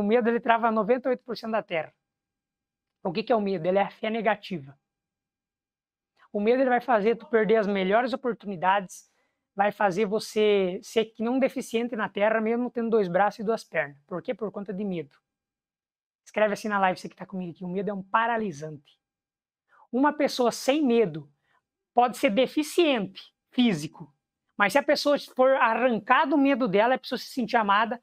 O medo ele trava 98% da Terra. O que, que é o medo? Ele é a fé negativa. O medo ele vai fazer tu perder as melhores oportunidades, vai fazer você ser que não um deficiente na Terra, mesmo tendo dois braços e duas pernas. Por quê? Por conta de medo. Escreve assim na live, você que está comigo aqui. O medo é um paralisante. Uma pessoa sem medo pode ser deficiente físico, mas se a pessoa for arrancar do medo dela, a é pessoa se sentir amada,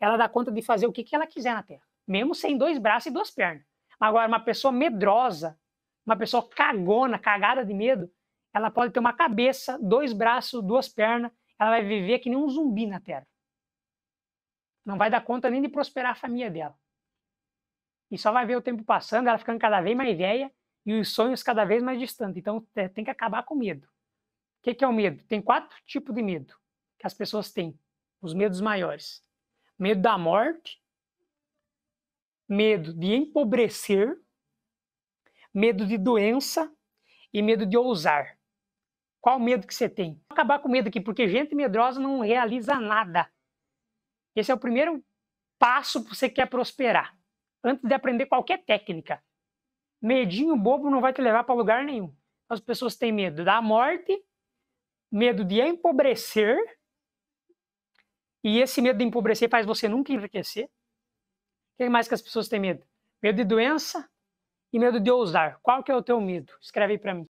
ela dá conta de fazer o que, que ela quiser na Terra, mesmo sem dois braços e duas pernas. Agora, uma pessoa medrosa, uma pessoa cagona, cagada de medo, ela pode ter uma cabeça, dois braços, duas pernas, ela vai viver que nem um zumbi na Terra. Não vai dar conta nem de prosperar a família dela. E só vai ver o tempo passando, ela ficando cada vez mais velha e os sonhos cada vez mais distantes. Então tem que acabar com o medo. O que, que é o medo? Tem quatro tipos de medo que as pessoas têm, os medos maiores medo da morte, medo de empobrecer, medo de doença e medo de ousar. Qual medo que você tem? Vou acabar com medo aqui, porque gente medrosa não realiza nada. Esse é o primeiro passo para você que quer prosperar, antes de aprender qualquer técnica. Medinho bobo não vai te levar para lugar nenhum. As pessoas têm medo da morte, medo de empobrecer e esse medo de empobrecer faz você nunca enriquecer. O que mais que as pessoas têm medo? Medo de doença e medo de ousar. Qual que é o teu medo? Escreve aí para mim.